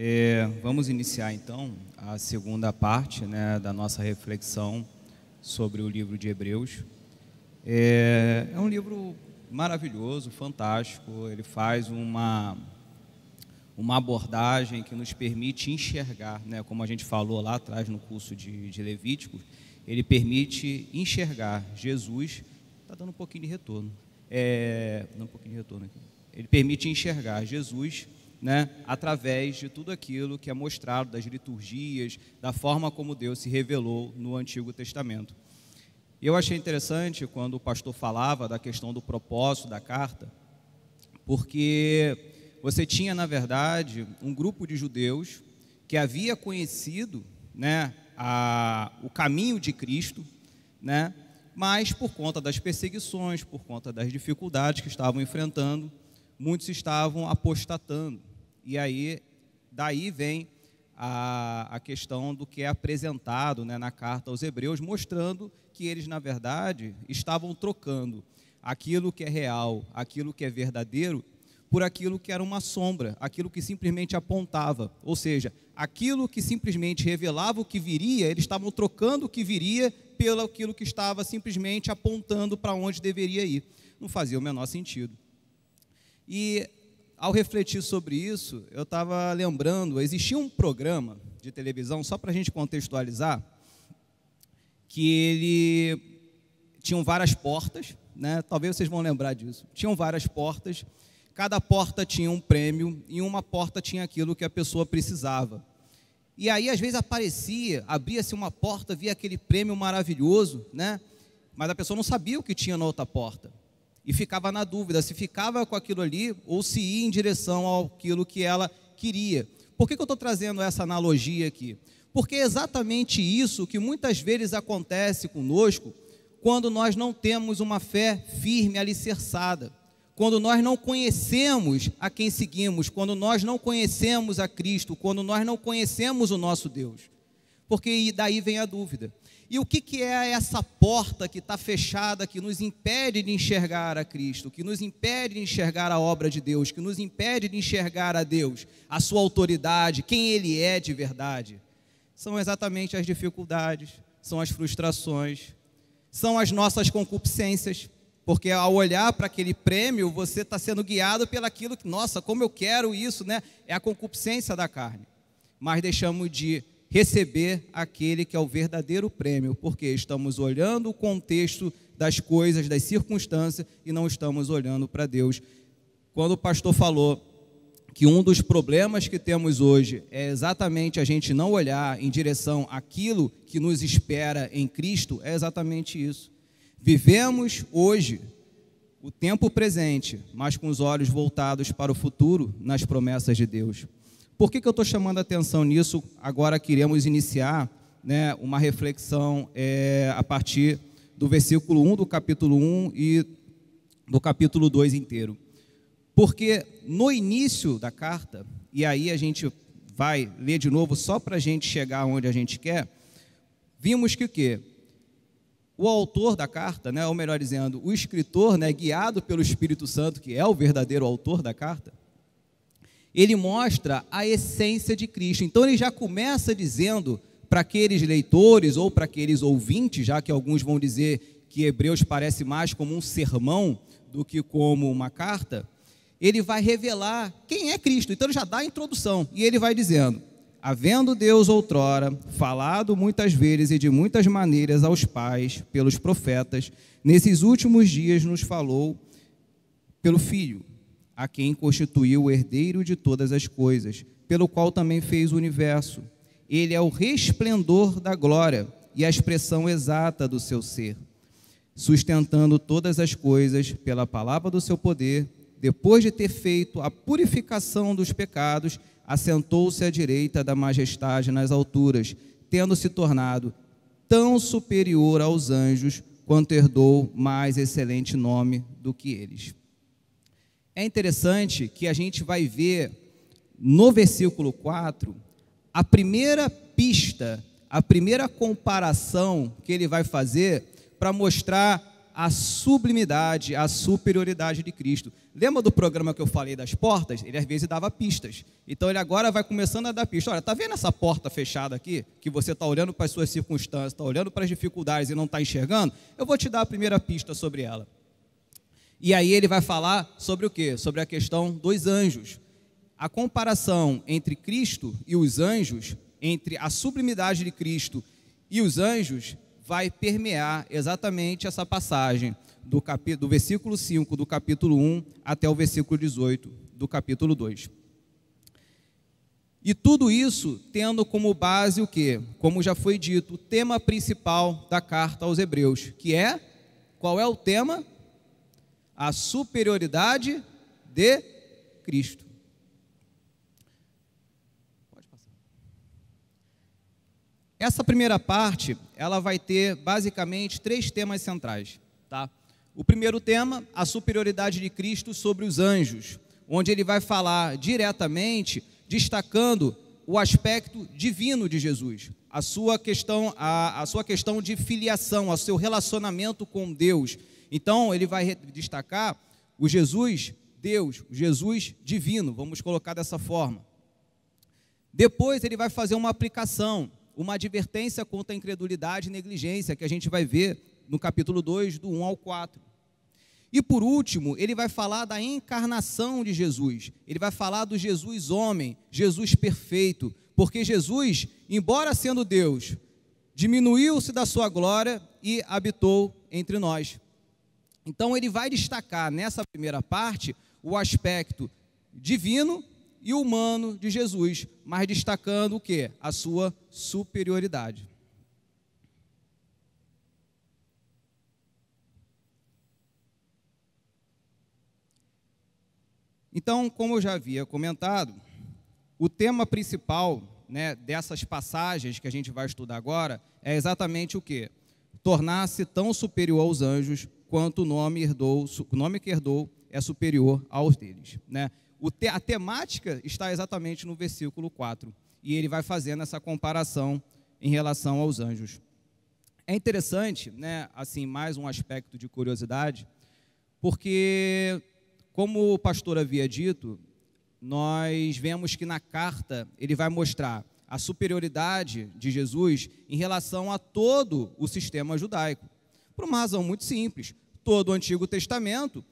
É, vamos iniciar então a segunda parte né, da nossa reflexão sobre o livro de Hebreus. É, é, um livro maravilhoso, fantástico. Ele faz uma uma abordagem que nos permite enxergar, né, como a gente falou lá atrás no curso de, de Levítico, ele permite enxergar Jesus. Está dando um pouquinho de retorno. É, um pouquinho de retorno aqui. Ele permite enxergar Jesus né, através de tudo aquilo que é mostrado, das liturgias, da forma como Deus se revelou no Antigo Testamento. E eu achei interessante quando o pastor falava da questão do propósito da carta, porque você tinha, na verdade, um grupo de judeus que havia conhecido né, a, o caminho de Cristo, né, mas por conta das perseguições, por conta das dificuldades que estavam enfrentando, muitos estavam apostatando. E aí, daí vem a, a questão do que é apresentado né, na carta aos Hebreus, mostrando que eles, na verdade, estavam trocando aquilo que é real, aquilo que é verdadeiro, por aquilo que era uma sombra, aquilo que simplesmente apontava. Ou seja, aquilo que simplesmente revelava o que viria, eles estavam trocando o que viria pelo aquilo que estava simplesmente apontando para onde deveria ir. Não fazia o menor sentido. E ao refletir sobre isso, eu estava lembrando, existia um programa de televisão, só para a gente contextualizar, que ele tinha várias portas, né? talvez vocês vão lembrar disso. Tinham várias portas, cada porta tinha um prêmio e uma porta tinha aquilo que a pessoa precisava. E aí, às vezes, aparecia, abria-se uma porta, via aquele prêmio maravilhoso, né? mas a pessoa não sabia o que tinha na outra porta e ficava na dúvida se ficava com aquilo ali ou se ia em direção àquilo que ela queria. Por que, que eu estou trazendo essa analogia aqui? Porque é exatamente isso que muitas vezes acontece conosco quando nós não temos uma fé firme, alicerçada, quando nós não conhecemos a quem seguimos, quando nós não conhecemos a Cristo, quando nós não conhecemos o nosso Deus. Porque daí vem a dúvida. E o que, que é essa porta que está fechada, que nos impede de enxergar a Cristo, que nos impede de enxergar a obra de Deus, que nos impede de enxergar a Deus, a sua autoridade, quem Ele é de verdade? São exatamente as dificuldades, são as frustrações, são as nossas concupiscências, porque ao olhar para aquele prêmio, você está sendo guiado pelaquilo que, nossa, como eu quero isso, né? É a concupiscência da carne. Mas deixamos de receber aquele que é o verdadeiro prêmio, porque estamos olhando o contexto das coisas, das circunstâncias e não estamos olhando para Deus. Quando o pastor falou que um dos problemas que temos hoje é exatamente a gente não olhar em direção àquilo que nos espera em Cristo, é exatamente isso. Vivemos hoje o tempo presente, mas com os olhos voltados para o futuro nas promessas de Deus. Por que, que eu estou chamando a atenção nisso? Agora queremos iniciar né, uma reflexão é, a partir do versículo 1 do capítulo 1 e do capítulo 2 inteiro. Porque no início da carta, e aí a gente vai ler de novo só para a gente chegar onde a gente quer, vimos que o quê? O autor da carta, né, ou melhor dizendo, o escritor, né, guiado pelo Espírito Santo, que é o verdadeiro autor da carta, ele mostra a essência de Cristo. Então ele já começa dizendo para aqueles leitores ou para aqueles ouvintes, já que alguns vão dizer que Hebreus parece mais como um sermão do que como uma carta, ele vai revelar quem é Cristo. Então ele já dá a introdução e ele vai dizendo: Havendo Deus outrora falado muitas vezes e de muitas maneiras aos pais pelos profetas, nesses últimos dias nos falou pelo Filho a quem constituiu o herdeiro de todas as coisas, pelo qual também fez o universo. Ele é o resplendor da glória e a expressão exata do seu ser, sustentando todas as coisas pela palavra do seu poder. Depois de ter feito a purificação dos pecados, assentou-se à direita da majestade nas alturas, tendo se tornado tão superior aos anjos quanto herdou mais excelente nome do que eles. É interessante que a gente vai ver no versículo 4 a primeira pista, a primeira comparação que ele vai fazer para mostrar a sublimidade, a superioridade de Cristo. Lembra do programa que eu falei das portas? Ele às vezes dava pistas. Então ele agora vai começando a dar pistas. Olha, tá vendo essa porta fechada aqui? Que você está olhando para as suas circunstâncias, está olhando para as dificuldades e não está enxergando? Eu vou te dar a primeira pista sobre ela. E aí ele vai falar sobre o que? Sobre a questão dos anjos. A comparação entre Cristo e os anjos, entre a sublimidade de Cristo e os anjos, vai permear exatamente essa passagem do, capítulo, do versículo 5 do capítulo 1 até o versículo 18 do capítulo 2. E tudo isso tendo como base o que? Como já foi dito, o tema principal da carta aos Hebreus, que é qual é o tema? a superioridade de Cristo. Essa primeira parte, ela vai ter basicamente três temas centrais, tá? O primeiro tema, a superioridade de Cristo sobre os anjos, onde ele vai falar diretamente destacando o aspecto divino de Jesus, a sua questão, a, a sua questão de filiação, o seu relacionamento com Deus então, ele vai destacar o Jesus Deus, o Jesus divino, vamos colocar dessa forma. Depois, ele vai fazer uma aplicação, uma advertência contra a incredulidade e negligência, que a gente vai ver no capítulo 2, do 1 ao 4. E por último, ele vai falar da encarnação de Jesus. Ele vai falar do Jesus homem, Jesus perfeito, porque Jesus, embora sendo Deus, diminuiu-se da sua glória e habitou entre nós. Então ele vai destacar nessa primeira parte o aspecto divino e humano de Jesus, mas destacando o que? A sua superioridade. Então, como eu já havia comentado, o tema principal né, dessas passagens que a gente vai estudar agora é exatamente o que? Tornar-se tão superior aos anjos quanto o nome herdou, o nome que herdou é superior aos deles, né? O te, a temática está exatamente no versículo 4, e ele vai fazendo essa comparação em relação aos anjos. É interessante, né, assim, mais um aspecto de curiosidade, porque como o pastor havia dito, nós vemos que na carta ele vai mostrar a superioridade de Jesus em relação a todo o sistema judaico. Por uma razão muito simples. Todo o Antigo Testamento,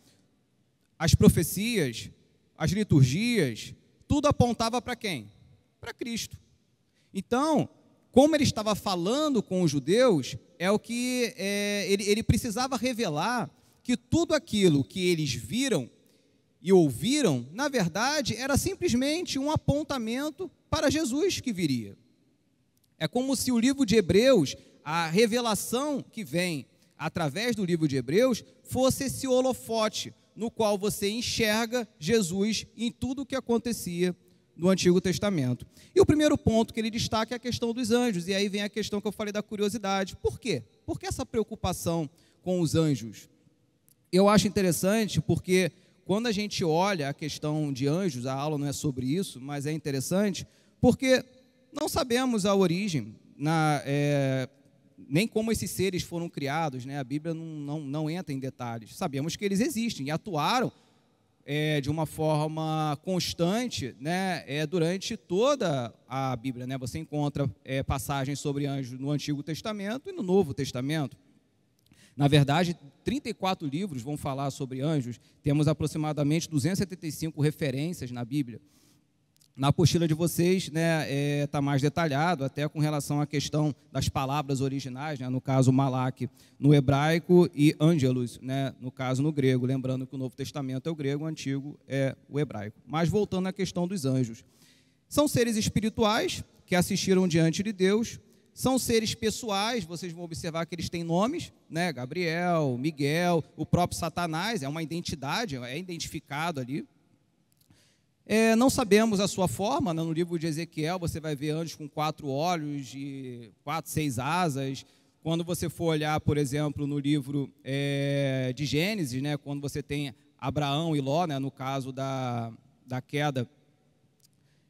as profecias, as liturgias, tudo apontava para quem? Para Cristo. Então, como ele estava falando com os judeus, é o que é, ele, ele precisava revelar que tudo aquilo que eles viram e ouviram, na verdade, era simplesmente um apontamento para Jesus que viria. É como se o livro de Hebreus, a revelação que vem através do livro de Hebreus, fosse esse holofote no qual você enxerga Jesus em tudo o que acontecia no Antigo Testamento. E o primeiro ponto que ele destaca é a questão dos anjos, e aí vem a questão que eu falei da curiosidade. Por quê? Por que essa preocupação com os anjos? Eu acho interessante porque quando a gente olha a questão de anjos, a aula não é sobre isso, mas é interessante, porque não sabemos a origem. Na, é, nem como esses seres foram criados, né? a Bíblia não, não, não entra em detalhes. Sabemos que eles existem e atuaram é, de uma forma constante né? é, durante toda a Bíblia. Né? Você encontra é, passagens sobre anjos no Antigo Testamento e no Novo Testamento. Na verdade, 34 livros vão falar sobre anjos, temos aproximadamente 275 referências na Bíblia. Na apostila de vocês né, está é, tá mais detalhado, até com relação à questão das palavras originais, né, no caso Malak no hebraico e Angelus, né, no caso no grego. Lembrando que o Novo Testamento é o grego, o Antigo é o hebraico. Mas voltando à questão dos anjos. São seres espirituais que assistiram diante de Deus, são seres pessoais, vocês vão observar que eles têm nomes, né? Gabriel, Miguel, o próprio Satanás, é uma identidade, é identificado ali, é, não sabemos a sua forma, né? no livro de Ezequiel você vai ver anjos com quatro olhos e quatro, seis asas. Quando você for olhar, por exemplo, no livro é, de Gênesis, né, quando você tem Abraão e Ló, né, no caso da, da queda,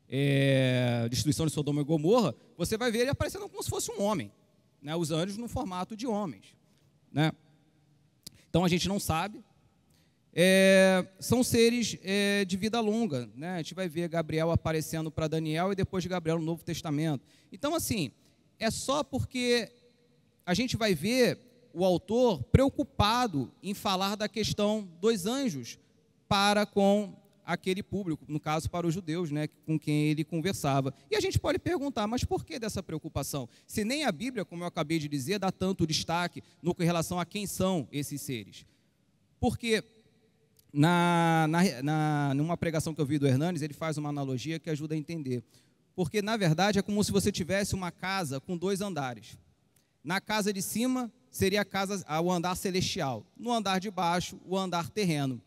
é, destruição de Sodoma e Gomorra, você vai ver ele aparecendo como se fosse um homem, né, os anjos no formato de homens. Né? Então a gente não sabe, é, são seres é, de vida longa. Né? A gente vai ver Gabriel aparecendo para Daniel e depois Gabriel no Novo Testamento. Então, assim, é só porque a gente vai ver o autor preocupado em falar da questão dos anjos para com aquele público, no caso para os judeus, né, com quem ele conversava. E a gente pode perguntar, mas por que dessa preocupação? Se nem a Bíblia, como eu acabei de dizer, dá tanto destaque no que relação a quem são esses seres. Porque na, na, na, numa pregação que eu vi do Hernandes, ele faz uma analogia que ajuda a entender. Porque, na verdade, é como se você tivesse uma casa com dois andares. Na casa de cima seria a casa, o andar celestial. No andar de baixo, o andar terreno.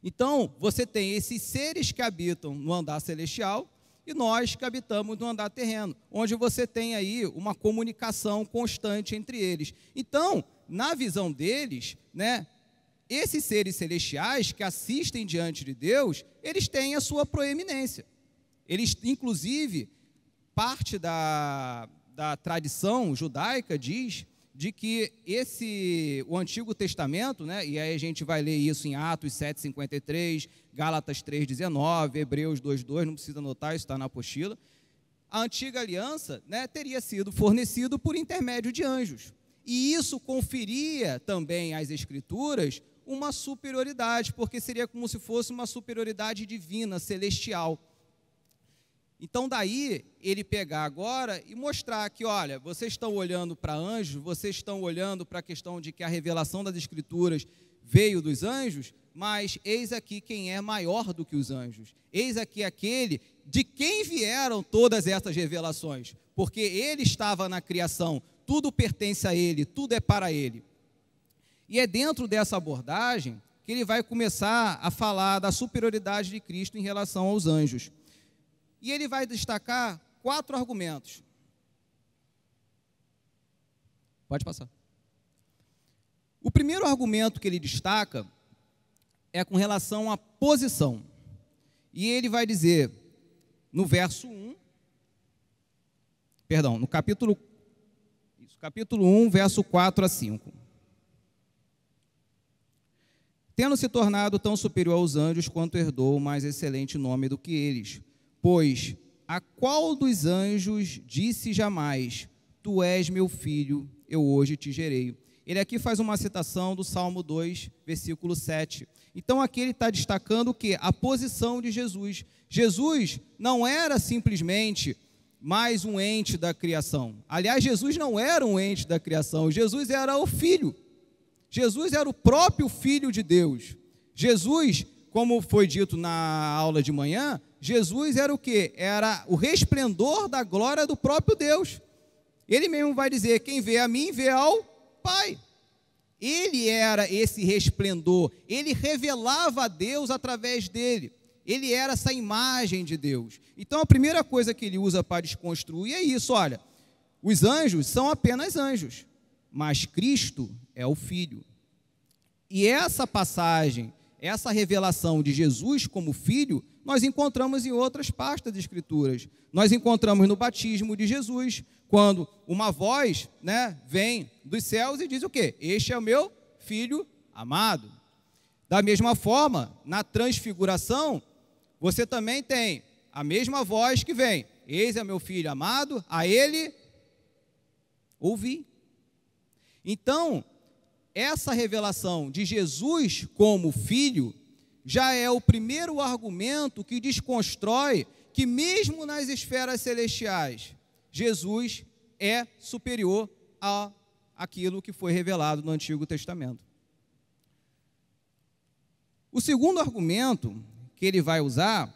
Então, você tem esses seres que habitam no andar celestial e nós que habitamos no andar terreno, onde você tem aí uma comunicação constante entre eles. Então, na visão deles, né, esses seres celestiais que assistem diante de Deus, eles têm a sua proeminência. Eles, inclusive, parte da, da tradição judaica diz de que esse o Antigo Testamento, né, e aí a gente vai ler isso em Atos 7:53, Gálatas 3:19, Hebreus 2:2, não precisa anotar, isso está na apostila. A antiga aliança, né, teria sido fornecido por intermédio de anjos. E isso conferia também às escrituras uma superioridade, porque seria como se fosse uma superioridade divina, celestial. Então, daí, ele pegar agora e mostrar que, olha, vocês estão olhando para anjos, vocês estão olhando para a questão de que a revelação das Escrituras veio dos anjos, mas eis aqui quem é maior do que os anjos. Eis aqui aquele de quem vieram todas essas revelações, porque ele estava na criação, tudo pertence a ele, tudo é para ele. E é dentro dessa abordagem que ele vai começar a falar da superioridade de Cristo em relação aos anjos. E ele vai destacar quatro argumentos. Pode passar. O primeiro argumento que ele destaca é com relação à posição. E ele vai dizer no verso 1, perdão, no capítulo, isso, capítulo 1, verso 4 a 5 tendo se tornado tão superior aos anjos quanto herdou mais excelente nome do que eles. Pois a qual dos anjos disse jamais: Tu és meu filho, eu hoje te gerei? Ele aqui faz uma citação do Salmo 2, versículo 7. Então aqui ele está destacando o que? A posição de Jesus. Jesus não era simplesmente mais um ente da criação. Aliás, Jesus não era um ente da criação, Jesus era o Filho. Jesus era o próprio Filho de Deus. Jesus, como foi dito na aula de manhã, Jesus era o que? Era o resplendor da glória do próprio Deus. Ele mesmo vai dizer: quem vê a mim, vê ao Pai. Ele era esse resplendor, ele revelava a Deus através dele. Ele era essa imagem de Deus. Então a primeira coisa que ele usa para desconstruir é isso: olha, os anjos são apenas anjos, mas Cristo é o Filho. E essa passagem, essa revelação de Jesus como Filho, nós encontramos em outras pastas das Escrituras. Nós encontramos no batismo de Jesus, quando uma voz né, vem dos céus e diz o quê? Este é o meu Filho amado. Da mesma forma, na transfiguração, você também tem a mesma voz que vem: Eis é meu filho amado, a ele ouvi. Então, essa revelação de Jesus como filho já é o primeiro argumento que desconstrói que, mesmo nas esferas celestiais, Jesus é superior a aquilo que foi revelado no Antigo Testamento. O segundo argumento que ele vai usar,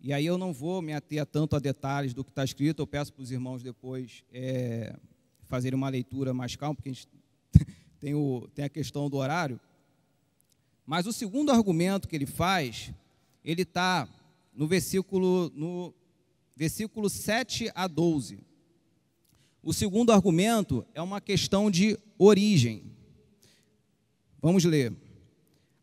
e aí eu não vou me ater tanto a detalhes do que está escrito, eu peço para os irmãos depois é, fazerem uma leitura mais calma, porque a gente tem, o, tem a questão do horário. Mas o segundo argumento que ele faz, ele está no versículo, no versículo 7 a 12. O segundo argumento é uma questão de origem. Vamos ler.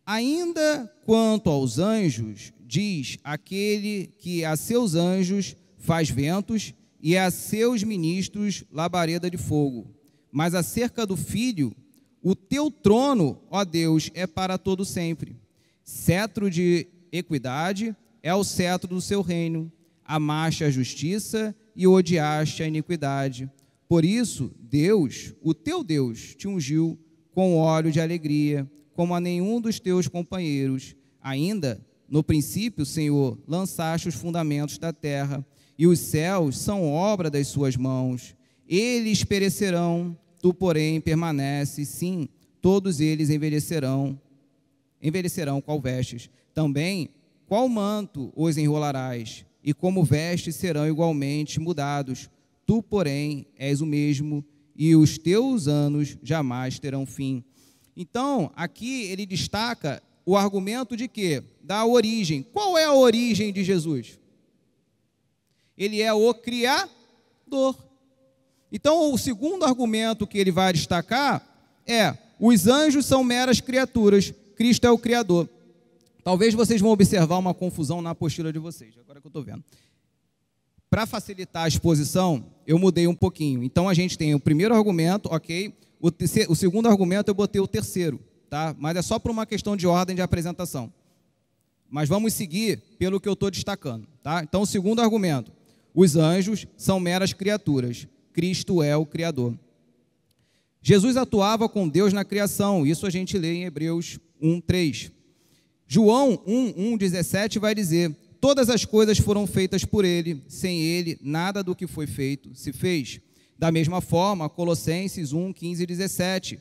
Ainda quanto aos anjos, diz aquele que a seus anjos faz ventos e é a seus ministros labareda de fogo. Mas acerca do filho, o teu trono, ó Deus, é para todo sempre. Cetro de equidade é o cetro do seu reino. Amaste a justiça e odiaste a iniquidade. Por isso, Deus, o teu Deus, te ungiu com óleo de alegria, como a nenhum dos teus companheiros. Ainda, no princípio, Senhor, lançaste os fundamentos da terra e os céus são obra das suas mãos. Eles perecerão, tu, porém, permaneces, sim, todos eles envelhecerão, envelhecerão qual vestes. Também, qual manto os enrolarás, e como vestes serão igualmente mudados. Tu, porém, és o mesmo, e os teus anos jamais terão fim. Então, aqui ele destaca o argumento de que? Da origem. Qual é a origem de Jesus? ele é o criador. Então, o segundo argumento que ele vai destacar é: os anjos são meras criaturas, Cristo é o criador. Talvez vocês vão observar uma confusão na apostila de vocês, agora que eu estou vendo. Para facilitar a exposição, eu mudei um pouquinho. Então, a gente tem o primeiro argumento, ok? O, terceiro, o segundo argumento eu botei o terceiro, tá? Mas é só por uma questão de ordem de apresentação. Mas vamos seguir pelo que eu estou destacando, tá? Então, o segundo argumento. Os anjos são meras criaturas. Cristo é o Criador. Jesus atuava com Deus na criação, isso a gente lê em Hebreus 1, 3. João 1, 1, 17 vai dizer: Todas as coisas foram feitas por ele, sem ele nada do que foi feito se fez. Da mesma forma, Colossenses 1, 15 e 17.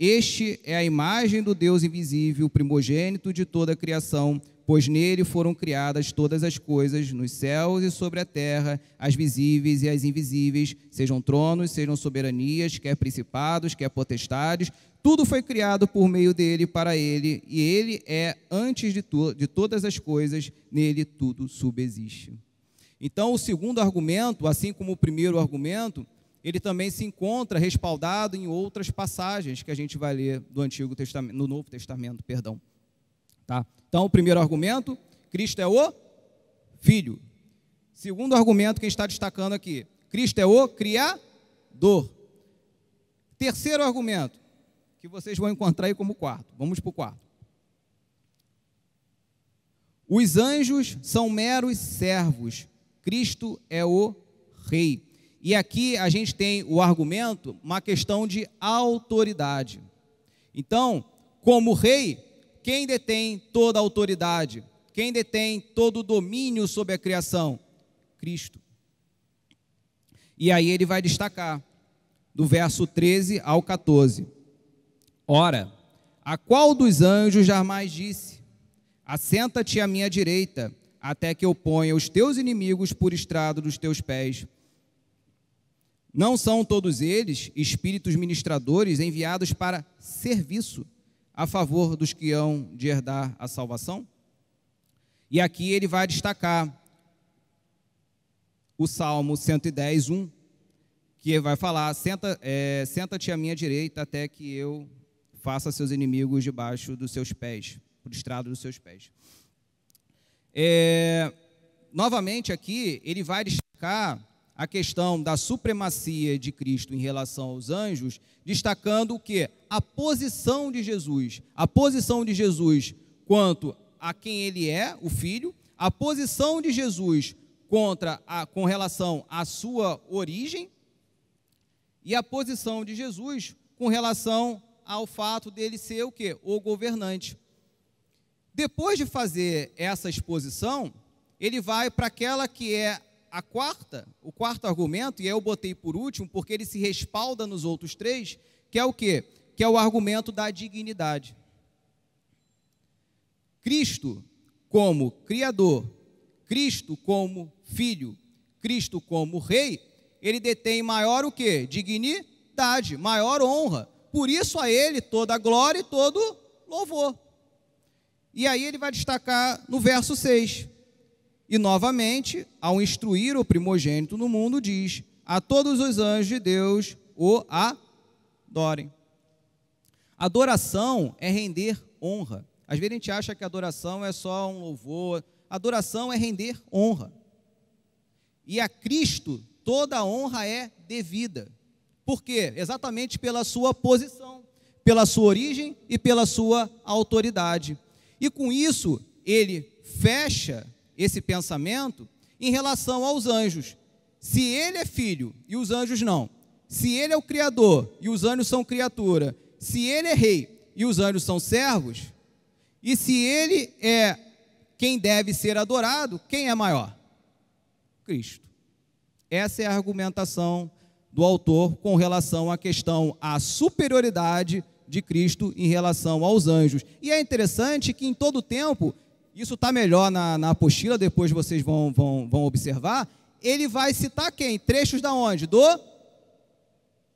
Este é a imagem do Deus invisível, primogênito de toda a criação, pois nele foram criadas todas as coisas, nos céus e sobre a terra, as visíveis e as invisíveis, sejam tronos, sejam soberanias, quer principados, quer potestades, tudo foi criado por meio dele para ele, e ele é antes de, tu, de todas as coisas, nele tudo subexiste. Então, o segundo argumento, assim como o primeiro argumento, ele também se encontra respaldado em outras passagens que a gente vai ler do Antigo Testamento, no Novo Testamento, perdão. Tá? Então, o primeiro argumento, Cristo é o Filho. Segundo argumento que está destacando aqui, Cristo é o Criador. Terceiro argumento, que vocês vão encontrar aí como quarto. Vamos para o quarto. Os anjos são meros servos, Cristo é o Rei. E aqui a gente tem o argumento, uma questão de autoridade. Então, como rei, quem detém toda a autoridade, quem detém todo o domínio sobre a criação? Cristo. E aí ele vai destacar, do verso 13 ao 14: Ora, a qual dos anjos jamais disse: Assenta-te à minha direita, até que eu ponha os teus inimigos por estrado dos teus pés. Não são todos eles espíritos ministradores enviados para serviço a favor dos que hão de herdar a salvação? E aqui ele vai destacar o Salmo 110, 1, que vai falar: Senta, é, Senta-te à minha direita até que eu faça seus inimigos debaixo dos seus pés, por estrado dos seus pés. É, novamente aqui, ele vai destacar a questão da supremacia de Cristo em relação aos anjos, destacando o que? A posição de Jesus. A posição de Jesus quanto a quem ele é, o Filho, a posição de Jesus contra a, com relação à sua origem e a posição de Jesus com relação ao fato dele ser o que? O governante. Depois de fazer essa exposição, ele vai para aquela que é a quarta, o quarto argumento, e aí eu botei por último, porque ele se respalda nos outros três, que é o quê? Que é o argumento da dignidade. Cristo como Criador, Cristo como Filho, Cristo como Rei, ele detém maior o que? Dignidade, maior honra. Por isso a ele toda glória e todo louvor. E aí ele vai destacar no verso 6. E novamente, ao instruir o primogênito no mundo, diz: a todos os anjos de Deus o adorem. Adoração é render honra. Às vezes a gente acha que adoração é só um louvor. Adoração é render honra. E a Cristo toda honra é devida. Por quê? Exatamente pela sua posição, pela sua origem e pela sua autoridade. E com isso, ele fecha esse pensamento em relação aos anjos. Se ele é filho e os anjos não, se ele é o Criador e os anjos são criatura, se ele é rei e os anjos são servos, e se ele é quem deve ser adorado, quem é maior? Cristo. Essa é a argumentação do autor com relação à questão à superioridade de Cristo em relação aos anjos. E é interessante que em todo o tempo isso está melhor na, na apostila, depois vocês vão, vão, vão observar, ele vai citar quem? Trechos da onde? Do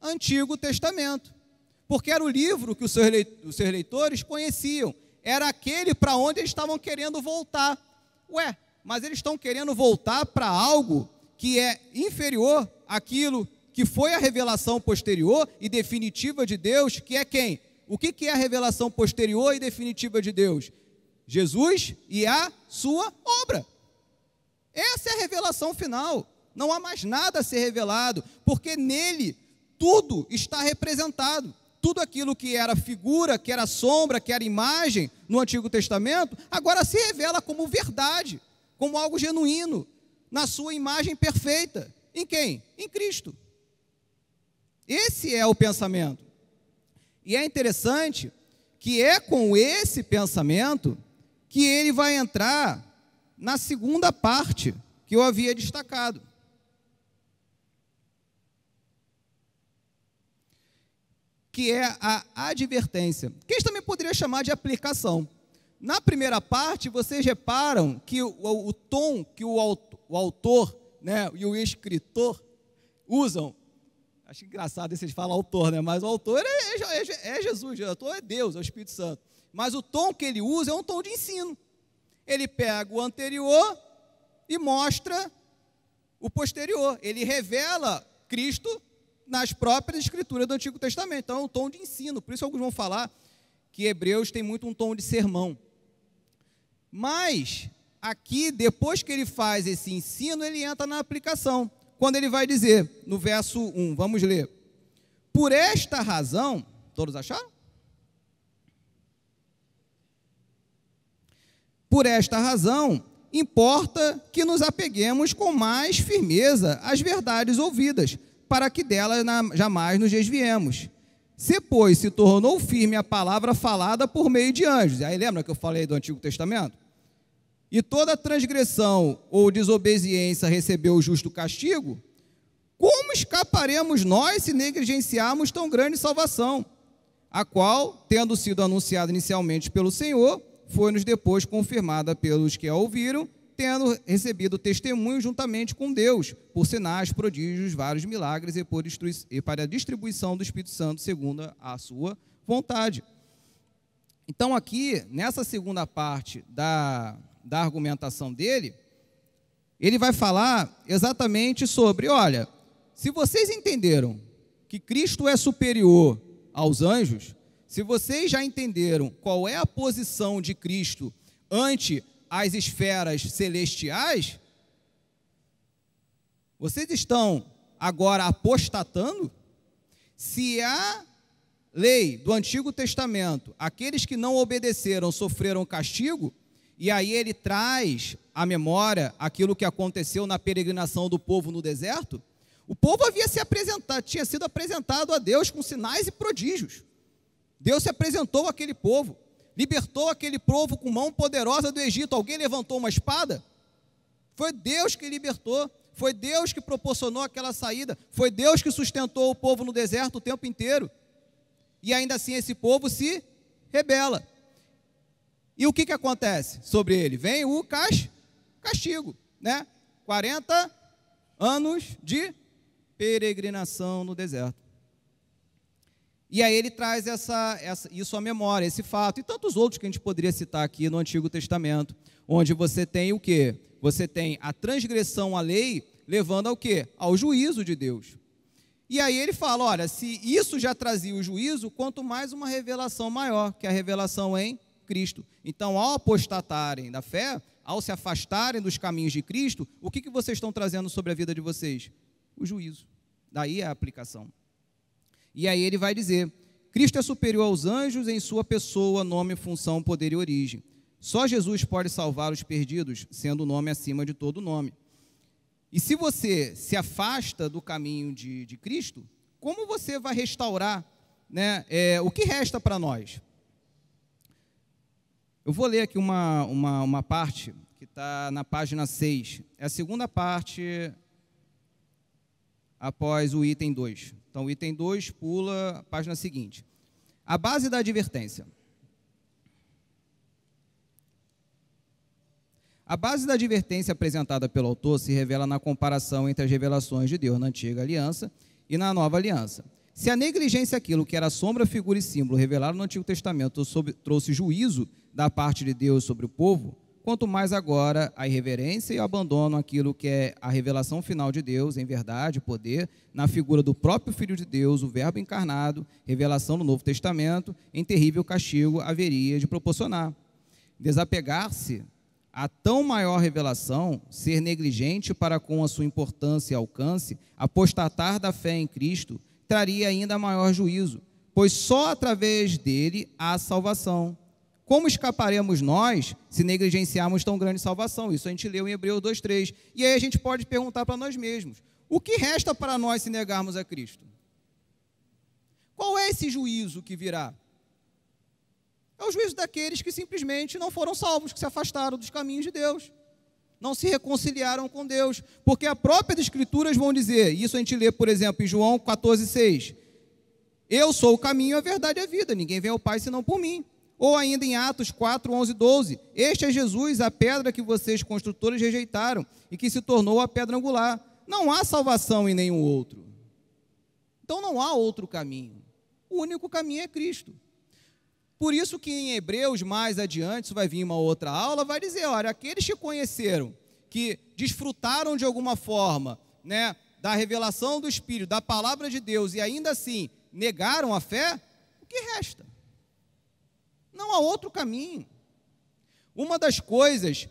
Antigo Testamento. Porque era o livro que os seus, os seus leitores conheciam, era aquele para onde eles estavam querendo voltar. Ué, mas eles estão querendo voltar para algo que é inferior àquilo que foi a revelação posterior e definitiva de Deus, que é quem? O que, que é a revelação posterior e definitiva de Deus? Jesus e a sua obra. Essa é a revelação final. Não há mais nada a ser revelado, porque nele tudo está representado. Tudo aquilo que era figura, que era sombra, que era imagem no Antigo Testamento, agora se revela como verdade, como algo genuíno, na sua imagem perfeita. Em quem? Em Cristo. Esse é o pensamento. E é interessante que é com esse pensamento que ele vai entrar na segunda parte que eu havia destacado. Que é a advertência, que a gente também poderia chamar de aplicação. Na primeira parte, vocês reparam que o, o, tom que o, o autor né, e o escritor usam Acho engraçado vocês eles autor, né? Mas o autor é, é, é, é Jesus, né, o autor é Deus, é o Espírito Santo mas o tom que ele usa é um tom de ensino. Ele pega o anterior e mostra o posterior. Ele revela Cristo nas próprias escrituras do Antigo Testamento. Então é um tom de ensino. Por isso alguns vão falar que Hebreus tem muito um tom de sermão. Mas aqui, depois que ele faz esse ensino, ele entra na aplicação. Quando ele vai dizer, no verso 1, vamos ler. Por esta razão, todos acharam? Por esta razão, importa que nos apeguemos com mais firmeza às verdades ouvidas, para que delas jamais nos desviemos. Se, pois, se tornou firme a palavra falada por meio de anjos. Aí lembra que eu falei do Antigo Testamento? E toda transgressão ou desobediência recebeu o justo castigo, como escaparemos nós se negligenciarmos tão grande salvação, a qual, tendo sido anunciada inicialmente pelo Senhor, foi-nos depois confirmada pelos que a ouviram, tendo recebido testemunho juntamente com Deus, por sinais, prodígios, vários milagres e, por e para a distribuição do Espírito Santo segundo a sua vontade. Então, aqui, nessa segunda parte da, da argumentação dele, ele vai falar exatamente sobre: olha, se vocês entenderam que Cristo é superior aos anjos, se vocês já entenderam qual é a posição de Cristo ante as esferas celestiais, vocês estão agora apostatando? Se a lei do Antigo Testamento, aqueles que não obedeceram sofreram castigo, e aí ele traz à memória aquilo que aconteceu na peregrinação do povo no deserto. O povo havia se apresentado, tinha sido apresentado a Deus com sinais e prodígios. Deus se apresentou àquele povo, libertou aquele povo com mão poderosa do Egito. Alguém levantou uma espada? Foi Deus que libertou, foi Deus que proporcionou aquela saída, foi Deus que sustentou o povo no deserto o tempo inteiro. E ainda assim esse povo se rebela. E o que, que acontece sobre ele? Vem o castigo, né? 40 anos de peregrinação no deserto. E aí ele traz essa, essa, isso à memória, esse fato, e tantos outros que a gente poderia citar aqui no Antigo Testamento, onde você tem o quê? Você tem a transgressão à lei levando ao quê? Ao juízo de Deus. E aí ele fala, olha, se isso já trazia o juízo, quanto mais uma revelação maior, que é a revelação em Cristo. Então, ao apostatarem da fé, ao se afastarem dos caminhos de Cristo, o que, que vocês estão trazendo sobre a vida de vocês? O juízo. Daí a aplicação. E aí ele vai dizer: Cristo é superior aos anjos em sua pessoa, nome, função, poder e origem. Só Jesus pode salvar os perdidos, sendo o nome acima de todo nome. E se você se afasta do caminho de, de Cristo, como você vai restaurar né, é, o que resta para nós? Eu vou ler aqui uma, uma, uma parte que está na página 6. É a segunda parte após o item 2. Então, item 2 pula a página seguinte. A base da advertência. A base da advertência apresentada pelo autor se revela na comparação entre as revelações de Deus na antiga aliança e na nova aliança. Se a negligência é aquilo que era sombra, figura e símbolo revelado no Antigo Testamento sobre, trouxe juízo da parte de Deus sobre o povo, quanto mais agora a irreverência e o abandono aquilo que é a revelação final de Deus, em verdade, poder, na figura do próprio Filho de Deus, o Verbo encarnado, revelação no Novo Testamento, em terrível castigo haveria de proporcionar. Desapegar-se a tão maior revelação, ser negligente para com a sua importância e alcance, apostatar da fé em Cristo, traria ainda maior juízo, pois só através dele há salvação como escaparemos nós se negligenciarmos tão grande salvação? Isso a gente leu em Hebreus 2:3. E aí a gente pode perguntar para nós mesmos: o que resta para nós se negarmos a Cristo? Qual é esse juízo que virá? É o juízo daqueles que simplesmente não foram salvos, que se afastaram dos caminhos de Deus, não se reconciliaram com Deus, porque a própria Escrituras vão dizer, isso a gente lê, por exemplo, em João 14,6, eu sou o caminho, a verdade e a vida, ninguém vem ao Pai senão por mim. Ou ainda em Atos 4, 11, 12: Este é Jesus, a pedra que vocês construtores rejeitaram e que se tornou a pedra angular. Não há salvação em nenhum outro. Então não há outro caminho. O único caminho é Cristo. Por isso que em Hebreus, mais adiante, isso vai vir uma outra aula, vai dizer, olha, aqueles que conheceram, que desfrutaram de alguma forma, né, da revelação do Espírito, da palavra de Deus, e ainda assim negaram a fé, o que resta? Não há outro caminho. Uma das coisas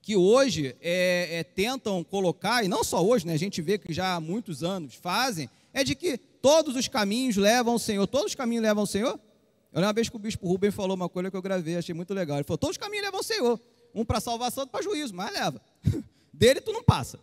que hoje é, é, tentam colocar, e não só hoje, né, a gente vê que já há muitos anos fazem, é de que todos os caminhos levam ao Senhor, todos os caminhos levam ao Senhor. Eu lembro uma vez que o bispo Rubem falou uma coisa que eu gravei, achei muito legal. Ele falou: todos os caminhos levam ao Senhor, um para salvação, outro para juízo, mas leva. Dele tu não passa.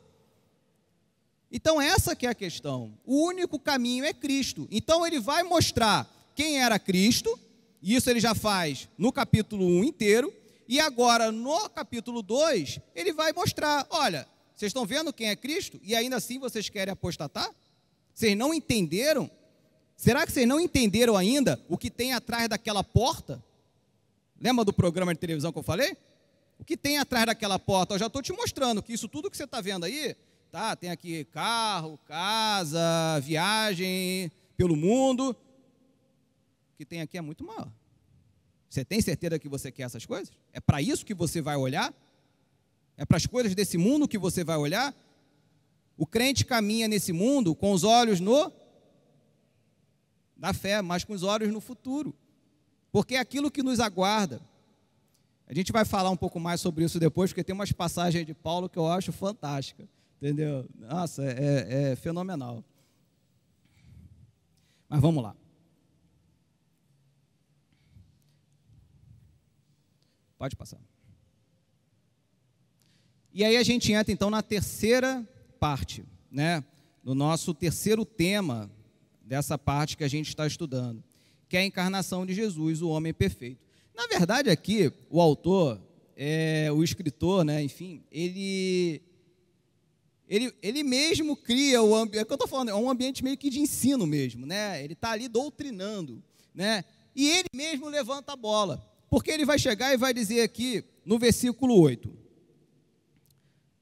Então essa que é a questão. O único caminho é Cristo. Então ele vai mostrar quem era Cristo isso ele já faz no capítulo 1 inteiro. E agora, no capítulo 2, ele vai mostrar: olha, vocês estão vendo quem é Cristo? E ainda assim vocês querem apostatar? Vocês não entenderam? Será que vocês não entenderam ainda o que tem atrás daquela porta? Lembra do programa de televisão que eu falei? O que tem atrás daquela porta? Eu já estou te mostrando que isso tudo que você está vendo aí, tá? Tem aqui carro, casa, viagem pelo mundo, que tem aqui é muito maior. Você tem certeza que você quer essas coisas? É para isso que você vai olhar? É para as coisas desse mundo que você vai olhar? O crente caminha nesse mundo com os olhos no da fé, mas com os olhos no futuro. Porque é aquilo que nos aguarda. A gente vai falar um pouco mais sobre isso depois, porque tem umas passagens de Paulo que eu acho fantástica. Entendeu? Nossa, é, é, é fenomenal. Mas vamos lá. Pode passar. E aí a gente entra então na terceira parte, né? No nosso terceiro tema dessa parte que a gente está estudando, que é a encarnação de Jesus, o homem perfeito. Na verdade, aqui o autor, é, o escritor, né? Enfim, ele ele, ele mesmo cria o ambiente, é o que eu estou falando, é um ambiente meio que de ensino mesmo, né? Ele está ali doutrinando, né? E ele mesmo levanta a bola. Porque ele vai chegar e vai dizer aqui no versículo 8.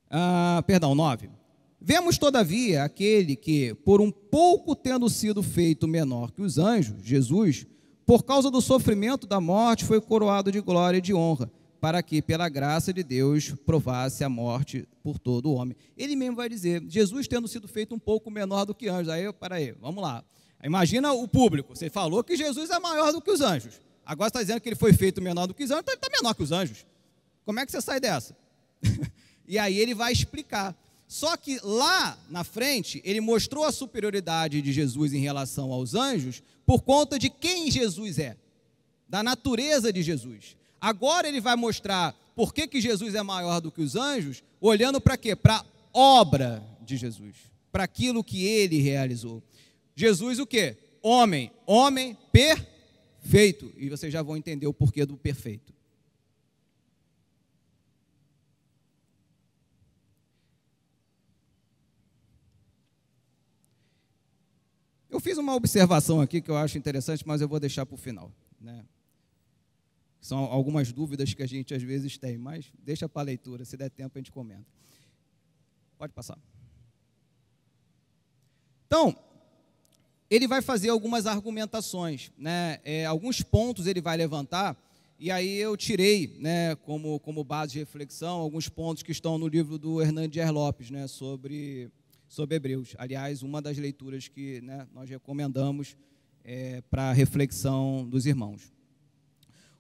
Ah, perdão, 9. Vemos, todavia, aquele que, por um pouco tendo sido feito menor que os anjos, Jesus, por causa do sofrimento da morte, foi coroado de glória e de honra, para que, pela graça de Deus, provasse a morte por todo o homem. Ele mesmo vai dizer, Jesus tendo sido feito um pouco menor do que anjos. Aí, peraí, vamos lá. Imagina o público. Você falou que Jesus é maior do que os anjos. Agora está dizendo que ele foi feito menor do que os anjos, então ele está menor que os anjos. Como é que você sai dessa? e aí ele vai explicar. Só que lá na frente, ele mostrou a superioridade de Jesus em relação aos anjos por conta de quem Jesus é, da natureza de Jesus. Agora ele vai mostrar por que, que Jesus é maior do que os anjos, olhando para quê? Para a obra de Jesus, para aquilo que ele realizou. Jesus o quê? Homem, homem perfeito feito, e vocês já vão entender o porquê do perfeito. Eu fiz uma observação aqui que eu acho interessante, mas eu vou deixar para o final. Né? São algumas dúvidas que a gente às vezes tem, mas deixa para a leitura, se der tempo a gente comenta. Pode passar. Então, ele vai fazer algumas argumentações, né? É, alguns pontos ele vai levantar, e aí eu tirei né, como, como base de reflexão alguns pontos que estão no livro do Hernandes Lopes né, sobre, sobre Hebreus. Aliás, uma das leituras que né, nós recomendamos é, para reflexão dos irmãos.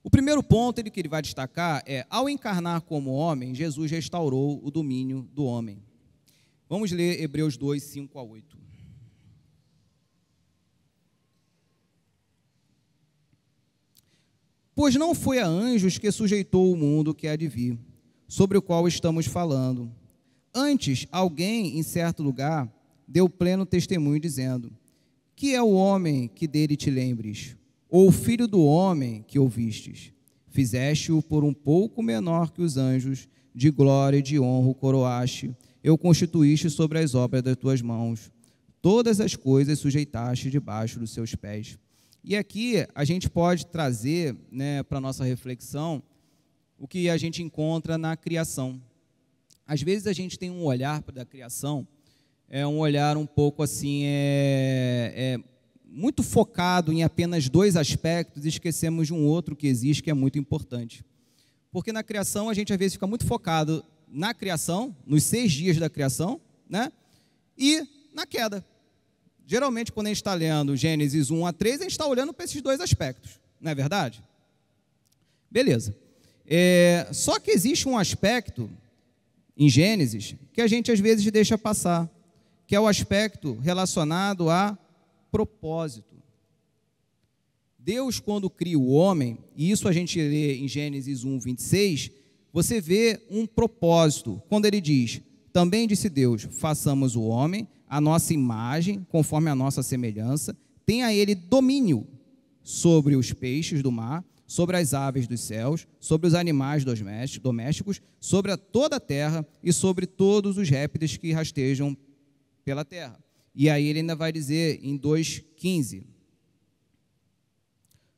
O primeiro ponto ele, que ele vai destacar é: ao encarnar como homem, Jesus restaurou o domínio do homem. Vamos ler Hebreus 2, 5 a 8. Pois não foi a anjos que sujeitou o mundo que há de vir, sobre o qual estamos falando. Antes, alguém em certo lugar deu pleno testemunho, dizendo: Que é o homem que dele te lembres, ou o filho do homem que ouvistes? Fizeste-o por um pouco menor que os anjos, de glória e de honra o coroaste, eu constituíste sobre as obras das tuas mãos. Todas as coisas sujeitaste debaixo dos seus pés e aqui a gente pode trazer né, para a nossa reflexão o que a gente encontra na criação. Às vezes a gente tem um olhar para a criação, é um olhar um pouco assim, é, é muito focado em apenas dois aspectos e esquecemos de um outro que existe que é muito importante. Porque na criação a gente às vezes fica muito focado na criação, nos seis dias da criação, né? E na queda. Geralmente, quando a gente está lendo Gênesis 1 a 3, a gente está olhando para esses dois aspectos, não é verdade? Beleza. É, só que existe um aspecto em Gênesis que a gente às vezes deixa passar, que é o aspecto relacionado a propósito. Deus, quando cria o homem, e isso a gente lê em Gênesis 1, 26, você vê um propósito, quando ele diz: Também disse Deus, façamos o homem a nossa imagem, conforme a nossa semelhança, tenha ele domínio sobre os peixes do mar, sobre as aves dos céus, sobre os animais domésticos, sobre toda a terra e sobre todos os répteis que rastejam pela terra. E aí ele ainda vai dizer em 2,15: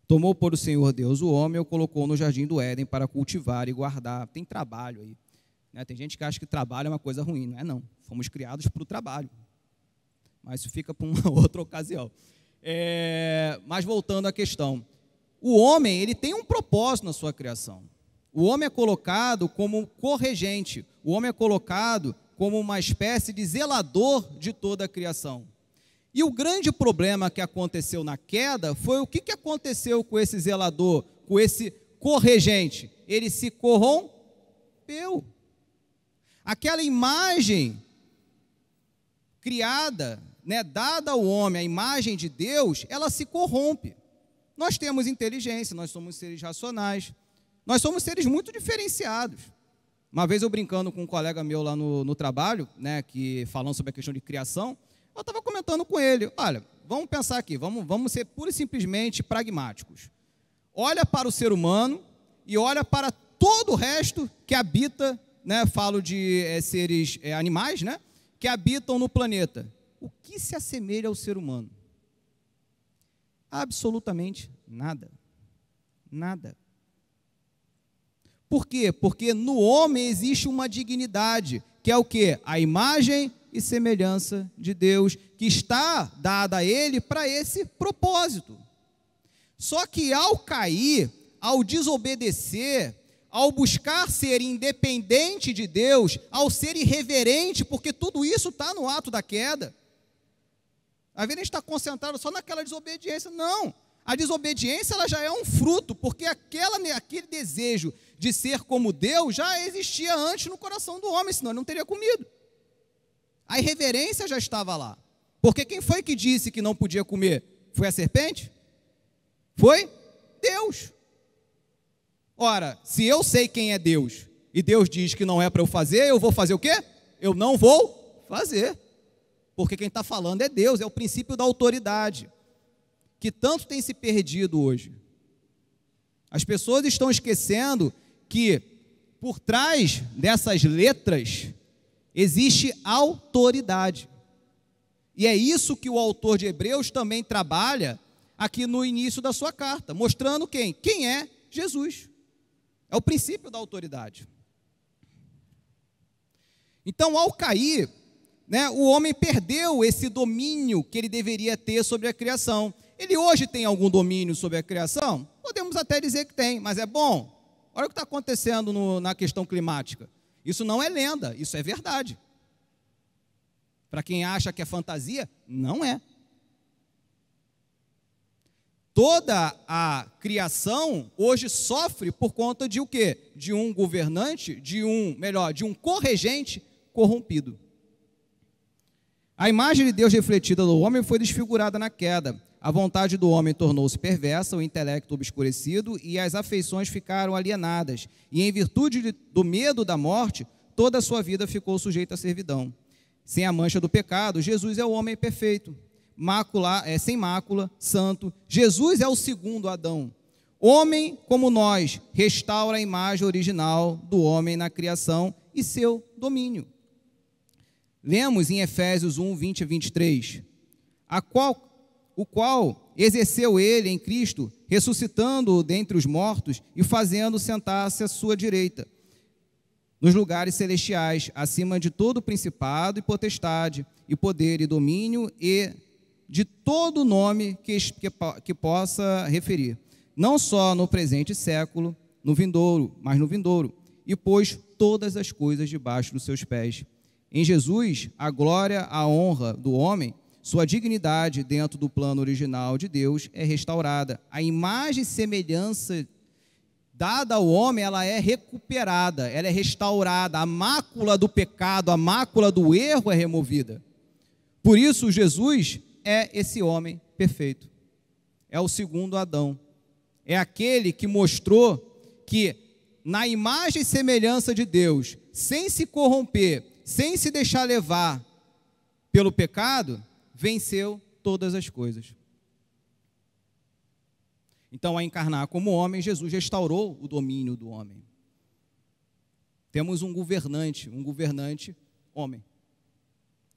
Tomou por o Senhor Deus o homem e o colocou no jardim do Éden para cultivar e guardar. Tem trabalho aí. Né? Tem gente que acha que trabalho é uma coisa ruim, não é? Não. Fomos criados para o trabalho. Mas isso fica para uma outra ocasião. É, mas voltando à questão, o homem ele tem um propósito na sua criação. O homem é colocado como corregente, o homem é colocado como uma espécie de zelador de toda a criação. E o grande problema que aconteceu na queda foi o que, que aconteceu com esse zelador, com esse corregente. Ele se corrompeu. Aquela imagem criada né, dada ao homem a imagem de Deus, ela se corrompe. Nós temos inteligência, nós somos seres racionais, nós somos seres muito diferenciados. Uma vez eu brincando com um colega meu lá no, no trabalho, né, que falando sobre a questão de criação, eu estava comentando com ele, olha, vamos pensar aqui, vamos, vamos ser pura e simplesmente pragmáticos. Olha para o ser humano e olha para todo o resto que habita, né, falo de é, seres é, animais, né, que habitam no planeta o que se assemelha ao ser humano? Absolutamente nada. Nada. Por quê? Porque no homem existe uma dignidade, que é o quê? A imagem e semelhança de Deus, que está dada a ele para esse propósito. Só que ao cair, ao desobedecer, ao buscar ser independente de Deus, ao ser irreverente, porque tudo isso está no ato da queda, às vezes a gente está concentrado só naquela desobediência. Não. A desobediência ela já é um fruto, porque aquela, aquele desejo de ser como Deus já existia antes no coração do homem, senão ele não teria comido. A irreverência já estava lá. Porque quem foi que disse que não podia comer? Foi a serpente? Foi Deus. Ora, se eu sei quem é Deus e Deus diz que não é para eu fazer, eu vou fazer o quê? Eu não vou fazer porque quem está falando é Deus, é o princípio da autoridade, que tanto tem se perdido hoje. As pessoas estão esquecendo que por trás dessas letras existe autoridade. E é isso que o autor de Hebreus também trabalha aqui no início da sua carta, mostrando quem? Quem é Jesus. É o princípio da autoridade. Então, ao cair, né? O homem perdeu esse domínio que ele deveria ter sobre a criação. Ele hoje tem algum domínio sobre a criação? Podemos até dizer que tem, mas é bom. Olha o que está acontecendo no, na questão climática. Isso não é lenda, isso é verdade. Para quem acha que é fantasia, não é. Toda a criação hoje sofre por conta de o quê? De um governante, de um, melhor, de um corregente corrompido. A imagem de Deus refletida no homem foi desfigurada na queda. A vontade do homem tornou-se perversa, o intelecto obscurecido e as afeições ficaram alienadas. E em virtude de, do medo da morte, toda a sua vida ficou sujeita à servidão. Sem a mancha do pecado, Jesus é o homem perfeito, mácula, é, sem mácula, santo. Jesus é o segundo Adão. Homem como nós, restaura a imagem original do homem na criação e seu domínio. Lemos em Efésios 1, 20 a 23. A qual, o qual exerceu ele em Cristo, ressuscitando-o dentre os mortos e fazendo sentar-se à sua direita, nos lugares celestiais, acima de todo principado e potestade, e poder e domínio, e de todo nome que, que, que possa referir, não só no presente século, no vindouro, mas no vindouro, e pôs todas as coisas debaixo dos seus pés em Jesus, a glória, a honra do homem, sua dignidade dentro do plano original de Deus é restaurada. A imagem e semelhança dada ao homem, ela é recuperada, ela é restaurada. A mácula do pecado, a mácula do erro é removida. Por isso, Jesus é esse homem perfeito. É o segundo Adão. É aquele que mostrou que, na imagem e semelhança de Deus, sem se corromper, sem se deixar levar pelo pecado, venceu todas as coisas. Então, a encarnar como homem, Jesus restaurou o domínio do homem. Temos um governante, um governante homem.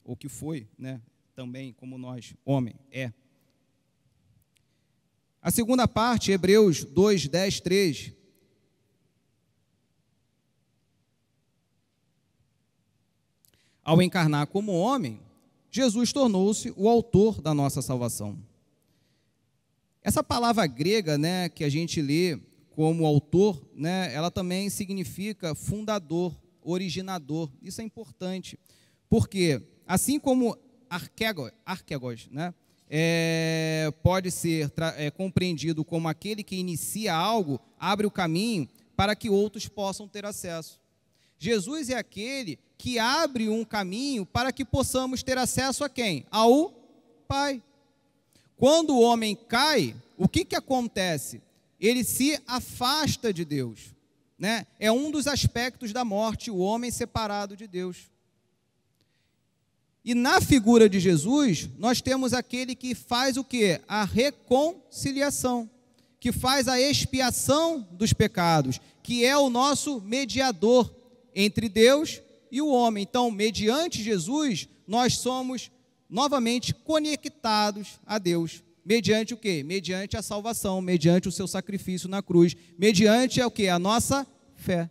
Ou que foi, né? Também, como nós, homem, é. A segunda parte, Hebreus 2, 10, 3, Ao encarnar como homem, Jesus tornou-se o autor da nossa salvação. Essa palavra grega, né, que a gente lê como autor, né, ela também significa fundador, originador. Isso é importante, porque assim como arquegos, arquegos né, é, pode ser é, compreendido como aquele que inicia algo, abre o caminho para que outros possam ter acesso. Jesus é aquele que abre um caminho para que possamos ter acesso a quem? Ao Pai. Quando o homem cai, o que, que acontece? Ele se afasta de Deus. Né? É um dos aspectos da morte, o homem separado de Deus. E na figura de Jesus, nós temos aquele que faz o que? A reconciliação, que faz a expiação dos pecados, que é o nosso mediador, entre Deus e o homem. Então, mediante Jesus, nós somos novamente conectados a Deus. Mediante o quê? Mediante a salvação, mediante o seu sacrifício na cruz, mediante é o quê? A nossa fé.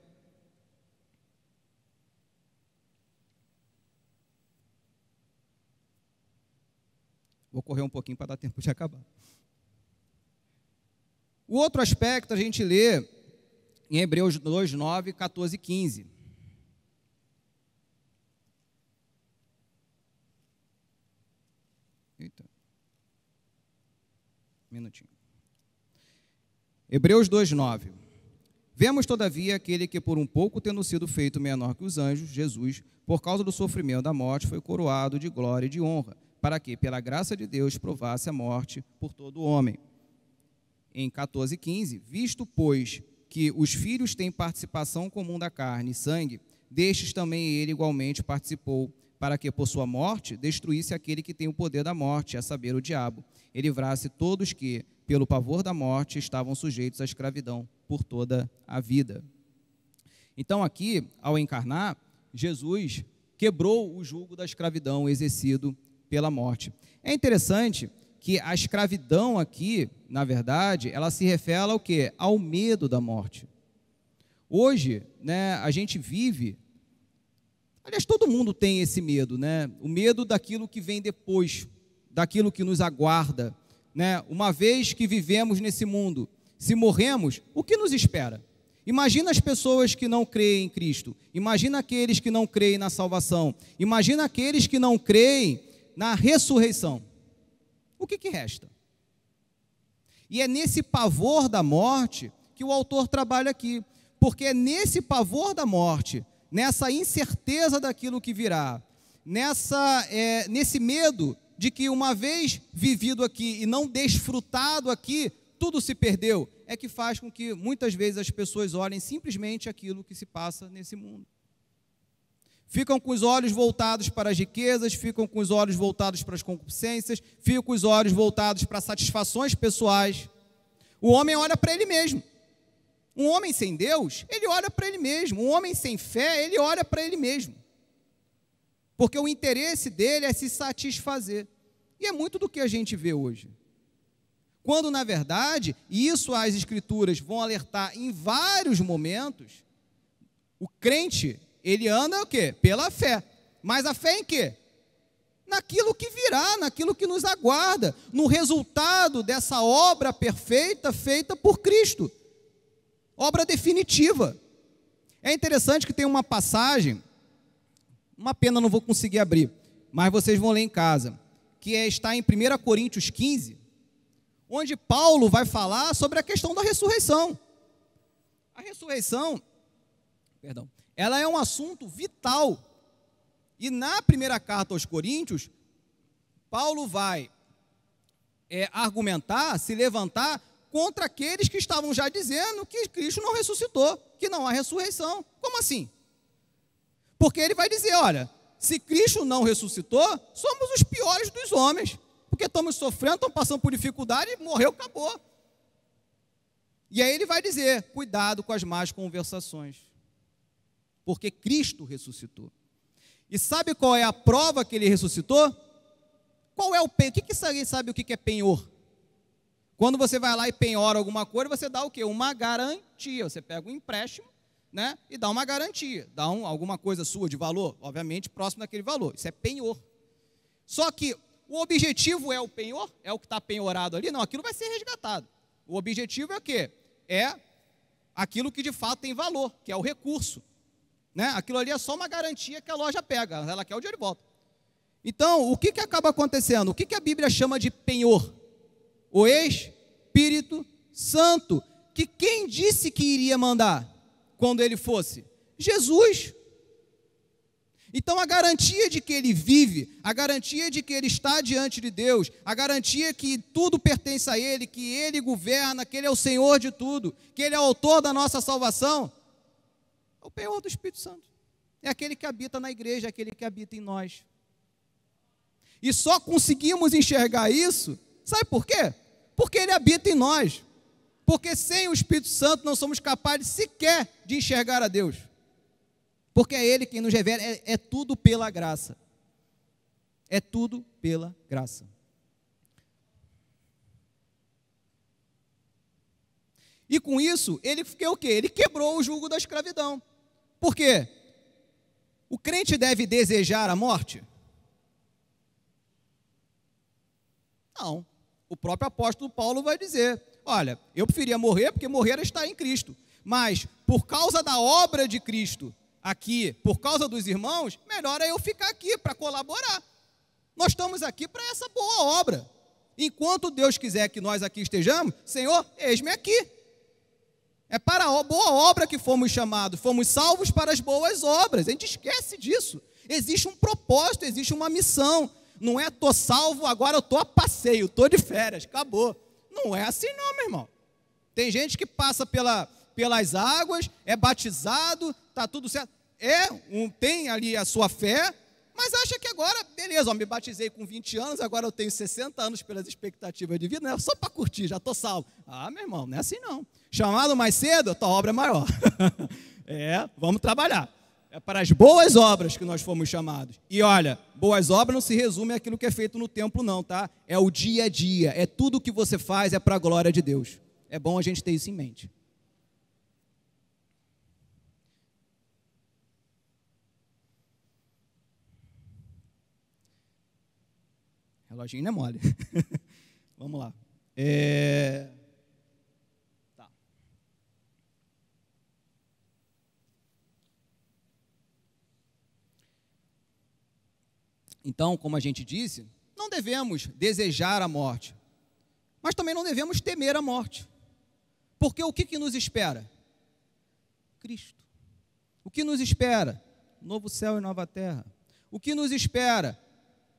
Vou correr um pouquinho para dar tempo de acabar. O outro aspecto a gente lê em Hebreus 2, 9, 14 e 15. minutinho. Hebreus 2:9. Vemos todavia aquele que por um pouco tendo sido feito menor que os anjos, Jesus, por causa do sofrimento da morte, foi coroado de glória e de honra, para que pela graça de Deus provasse a morte por todo o homem. Em 14:15, visto pois que os filhos têm participação comum da carne e sangue, destes também ele igualmente participou para que por sua morte destruísse aquele que tem o poder da morte, a saber, o diabo, e livrasse todos que, pelo pavor da morte, estavam sujeitos à escravidão por toda a vida. Então, aqui, ao encarnar, Jesus quebrou o jugo da escravidão exercido pela morte. É interessante que a escravidão aqui, na verdade, ela se refere ao que? Ao medo da morte. Hoje, né, a gente vive Aliás, todo mundo tem esse medo, né? O medo daquilo que vem depois, daquilo que nos aguarda, né? Uma vez que vivemos nesse mundo, se morremos, o que nos espera? Imagina as pessoas que não creem em Cristo. Imagina aqueles que não creem na salvação. Imagina aqueles que não creem na ressurreição. O que, que resta? E é nesse pavor da morte que o autor trabalha aqui. Porque é nesse pavor da morte nessa incerteza daquilo que virá, nessa, é, nesse medo de que uma vez vivido aqui e não desfrutado aqui, tudo se perdeu, é que faz com que muitas vezes as pessoas olhem simplesmente aquilo que se passa nesse mundo. Ficam com os olhos voltados para as riquezas, ficam com os olhos voltados para as concupiscências, ficam com os olhos voltados para satisfações pessoais. O homem olha para ele mesmo. Um homem sem Deus, ele ora para ele mesmo. Um homem sem fé, ele ora para ele mesmo. Porque o interesse dele é se satisfazer. E é muito do que a gente vê hoje. Quando, na verdade, isso as escrituras vão alertar em vários momentos, o crente, ele anda o quê? Pela fé. Mas a fé em quê? Naquilo que virá, naquilo que nos aguarda, no resultado dessa obra perfeita feita por Cristo obra definitiva. É interessante que tem uma passagem, uma pena não vou conseguir abrir, mas vocês vão ler em casa, que é, está em 1 Coríntios 15, onde Paulo vai falar sobre a questão da ressurreição. A ressurreição, perdão, ela é um assunto vital. E na primeira carta aos Coríntios, Paulo vai é, argumentar, se levantar contra aqueles que estavam já dizendo que Cristo não ressuscitou, que não há ressurreição. Como assim? Porque ele vai dizer: olha, se Cristo não ressuscitou, somos os piores dos homens, porque estamos sofrendo, estamos passando por dificuldade, morreu, acabou. E aí ele vai dizer: cuidado com as más conversações, porque Cristo ressuscitou. E sabe qual é a prova que ele ressuscitou? Qual é o penhor? O que, que sabe o que é penhor? Quando você vai lá e penhora alguma coisa, você dá o quê? Uma garantia. Você pega um empréstimo né, e dá uma garantia. Dá um, alguma coisa sua de valor, obviamente, próximo daquele valor. Isso é penhor. Só que o objetivo é o penhor? É o que está penhorado ali? Não, aquilo vai ser resgatado. O objetivo é o quê? É aquilo que de fato tem valor, que é o recurso. Né? Aquilo ali é só uma garantia que a loja pega, ela quer o dinheiro de volta. Então, o que, que acaba acontecendo? O que, que a Bíblia chama de penhor? O ex Espírito Santo, que quem disse que iria mandar quando ele fosse? Jesus. Então, a garantia de que ele vive, a garantia de que ele está diante de Deus, a garantia que tudo pertence a ele, que ele governa, que ele é o Senhor de tudo, que ele é o autor da nossa salvação, é o penhor do Espírito Santo. É aquele que habita na igreja, é aquele que habita em nós. E só conseguimos enxergar isso, sabe por quê? Porque ele habita em nós. Porque sem o Espírito Santo não somos capazes sequer de enxergar a Deus. Porque é Ele quem nos revela, é, é tudo pela graça. É tudo pela graça. E com isso, ele que o quê? Ele quebrou o jugo da escravidão. Por quê? O crente deve desejar a morte? Não. O próprio apóstolo Paulo vai dizer: Olha, eu preferia morrer porque morrer era estar em Cristo. Mas por causa da obra de Cristo aqui, por causa dos irmãos, melhor é eu ficar aqui para colaborar. Nós estamos aqui para essa boa obra. Enquanto Deus quiser que nós aqui estejamos, Senhor, eis-me aqui. É para a boa obra que fomos chamados, fomos salvos para as boas obras. A gente esquece disso. Existe um propósito, existe uma missão. Não é tô salvo, agora eu tô a passeio, tô de férias, acabou. Não é assim não, meu irmão. Tem gente que passa pela, pelas águas, é batizado, tá tudo certo. É, um, tem ali a sua fé, mas acha que agora, beleza, ó, me batizei com 20 anos, agora eu tenho 60 anos pelas expectativas de vida, não é só para curtir, já estou salvo. Ah, meu irmão, não é assim não. Chamado mais cedo, a tua obra é maior. é, vamos trabalhar é para as boas obras que nós fomos chamados. E olha, boas obras não se resume àquilo que é feito no templo, não, tá? É o dia a dia, é tudo que você faz, é para a glória de Deus. É bom a gente ter isso em mente. Reloginho não é mole. Vamos lá. É... Então, como a gente disse, não devemos desejar a morte, mas também não devemos temer a morte. Porque o que, que nos espera? Cristo. O que nos espera? Novo céu e nova terra. O que nos espera?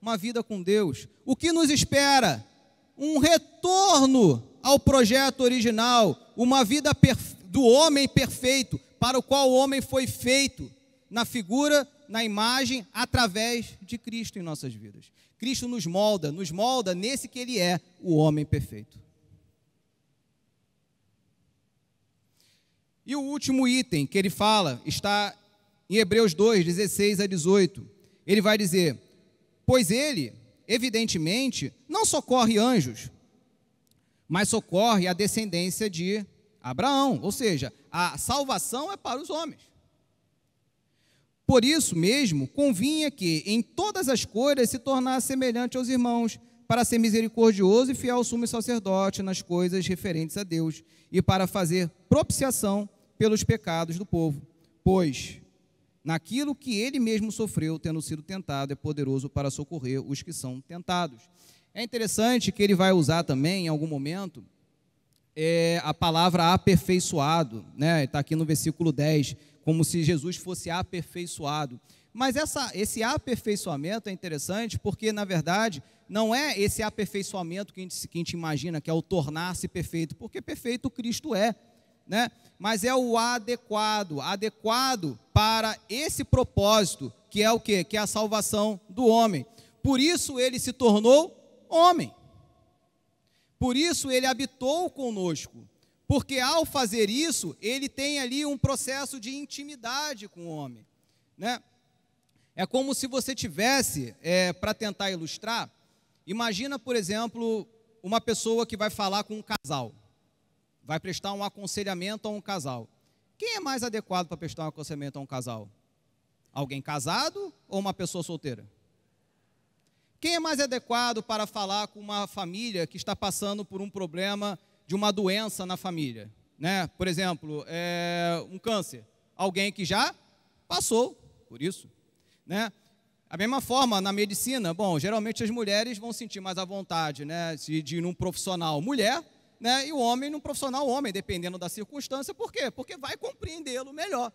Uma vida com Deus. O que nos espera? Um retorno ao projeto original, uma vida do homem perfeito, para o qual o homem foi feito, na figura na imagem através de Cristo em nossas vidas. Cristo nos molda, nos molda nesse que Ele é, o homem perfeito. E o último item que ele fala está em Hebreus 2, 16 a 18. Ele vai dizer: Pois ele, evidentemente, não socorre anjos, mas socorre a descendência de Abraão. Ou seja, a salvação é para os homens. Por isso mesmo, convinha que em todas as coisas se tornasse semelhante aos irmãos, para ser misericordioso e fiel sumo sacerdote nas coisas referentes a Deus, e para fazer propiciação pelos pecados do povo. Pois, naquilo que ele mesmo sofreu, tendo sido tentado, é poderoso para socorrer os que são tentados. É interessante que ele vai usar também, em algum momento, é, a palavra aperfeiçoado, né? Está aqui no versículo 10, como se Jesus fosse aperfeiçoado. Mas essa, esse aperfeiçoamento é interessante porque, na verdade, não é esse aperfeiçoamento que a gente, que a gente imagina, que é o tornar-se perfeito, porque perfeito Cristo é, né? Mas é o adequado, adequado para esse propósito, que é o quê? Que é a salvação do homem. Por isso ele se tornou homem. Por isso ele habitou conosco, porque ao fazer isso, ele tem ali um processo de intimidade com o homem, né? É como se você tivesse, é, para tentar ilustrar, imagina, por exemplo, uma pessoa que vai falar com um casal, vai prestar um aconselhamento a um casal. Quem é mais adequado para prestar um aconselhamento a um casal? Alguém casado ou uma pessoa solteira? Quem é mais adequado para falar com uma família que está passando por um problema de uma doença na família? Né? Por exemplo, é, um câncer. Alguém que já passou por isso. Né? A mesma forma, na medicina, bom, geralmente as mulheres vão sentir mais à vontade né, de ir num profissional mulher né, e o homem num profissional homem, dependendo da circunstância. Por quê? Porque vai compreendê-lo melhor.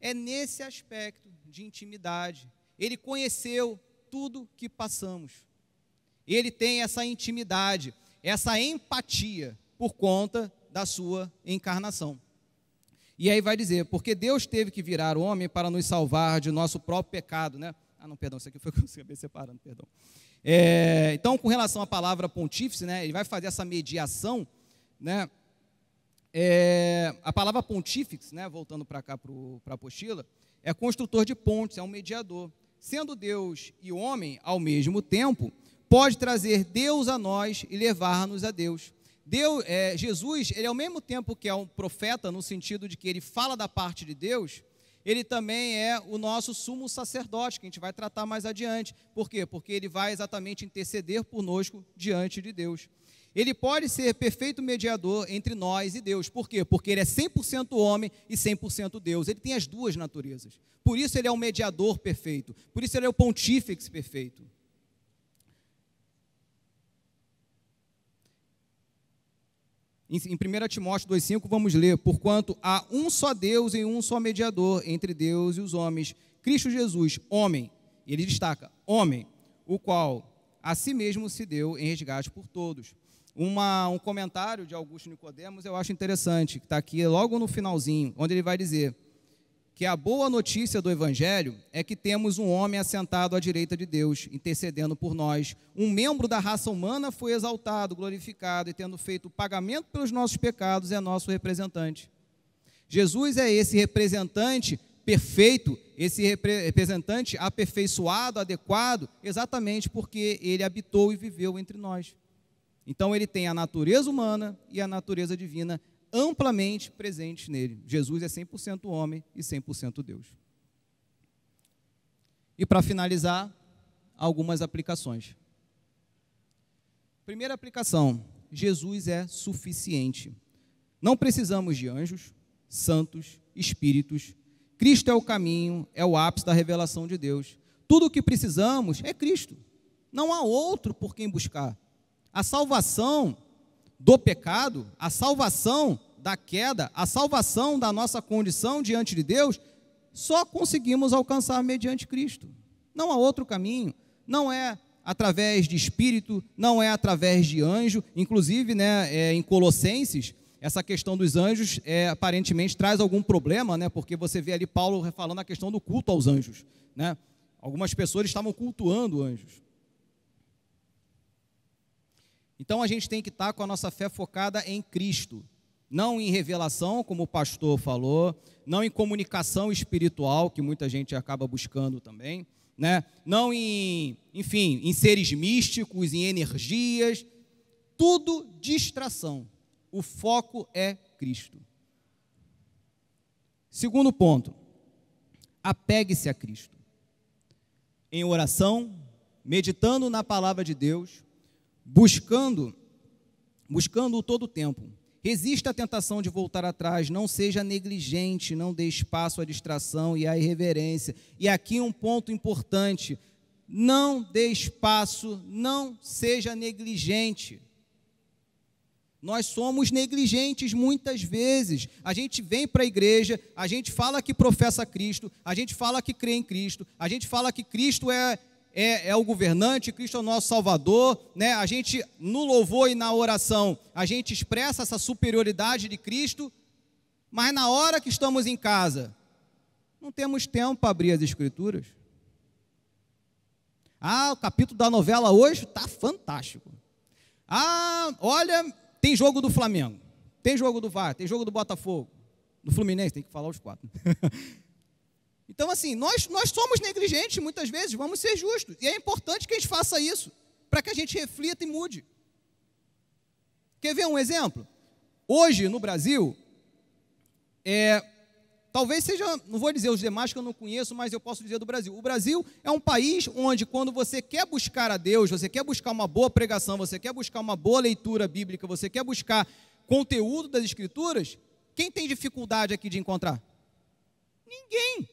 É nesse aspecto de intimidade. Ele conheceu tudo que passamos. Ele tem essa intimidade, essa empatia por conta da sua encarnação. E aí vai dizer, porque Deus teve que virar homem para nos salvar de nosso próprio pecado, né? Ah, não, perdão, isso aqui foi que eu acabei separando, perdão. É, então, com relação à palavra pontífice, né, ele vai fazer essa mediação, né? É, a palavra pontífice, né, voltando para cá para a apostila, é construtor de pontes, é um mediador sendo Deus e homem ao mesmo tempo, pode trazer Deus a nós e levar-nos a Deus. Deus é, Jesus, ele ao mesmo tempo que é um profeta, no sentido de que ele fala da parte de Deus, ele também é o nosso sumo sacerdote, que a gente vai tratar mais adiante. Por quê? Porque ele vai exatamente interceder por nós diante de Deus. Ele pode ser perfeito mediador entre nós e Deus. Por quê? Porque ele é 100% homem e 100% Deus. Ele tem as duas naturezas. Por isso ele é o mediador perfeito. Por isso ele é o pontífice perfeito. Em 1 Timóteo 2,5, vamos ler: Porquanto há um só Deus e um só mediador entre Deus e os homens, Cristo Jesus, homem. ele destaca: homem, o qual a si mesmo se deu em resgate por todos uma, um comentário de Augusto Nicodemos, eu acho interessante, que está aqui logo no finalzinho, onde ele vai dizer que a boa notícia do Evangelho é que temos um homem assentado à direita de Deus, intercedendo por nós. Um membro da raça humana foi exaltado, glorificado e, tendo feito o pagamento pelos nossos pecados, é nosso representante. Jesus é esse representante perfeito, esse representante aperfeiçoado, adequado, exatamente porque ele habitou e viveu entre nós. Então ele tem a natureza humana e a natureza divina amplamente presentes nele. Jesus é 100% homem e 100% Deus. E para finalizar, algumas aplicações. Primeira aplicação: Jesus é suficiente. Não precisamos de anjos, santos, espíritos. Cristo é o caminho, é o ápice da revelação de Deus. Tudo o que precisamos é Cristo. Não há outro por quem buscar. A salvação do pecado, a salvação da queda, a salvação da nossa condição diante de Deus, só conseguimos alcançar mediante Cristo. Não há outro caminho, não é através de espírito, não é através de anjo. Inclusive, né, é, em Colossenses, essa questão dos anjos é, aparentemente traz algum problema, né, porque você vê ali Paulo falando a questão do culto aos anjos. Né? Algumas pessoas estavam cultuando anjos. Então a gente tem que estar com a nossa fé focada em Cristo, não em revelação, como o pastor falou, não em comunicação espiritual, que muita gente acaba buscando também, né? não em, enfim, em seres místicos, em energias, tudo distração. O foco é Cristo. Segundo ponto, apegue-se a Cristo. Em oração, meditando na palavra de Deus, buscando buscando-o todo o tempo. Resista à tentação de voltar atrás, não seja negligente, não dê espaço à distração e à irreverência. E aqui um ponto importante: não dê espaço, não seja negligente. Nós somos negligentes muitas vezes. A gente vem para a igreja, a gente fala que professa Cristo, a gente fala que crê em Cristo, a gente fala que Cristo é é, é o governante, Cristo é o nosso Salvador, né? A gente, no louvor e na oração, a gente expressa essa superioridade de Cristo, mas na hora que estamos em casa, não temos tempo para abrir as Escrituras. Ah, o capítulo da novela hoje está fantástico. Ah, olha, tem jogo do Flamengo, tem jogo do VAR, tem jogo do Botafogo, do Fluminense, tem que falar os quatro. Então, assim, nós, nós somos negligentes muitas vezes, vamos ser justos. E é importante que a gente faça isso, para que a gente reflita e mude. Quer ver um exemplo? Hoje, no Brasil, é, talvez seja, não vou dizer os demais que eu não conheço, mas eu posso dizer do Brasil. O Brasil é um país onde, quando você quer buscar a Deus, você quer buscar uma boa pregação, você quer buscar uma boa leitura bíblica, você quer buscar conteúdo das Escrituras, quem tem dificuldade aqui de encontrar? Ninguém.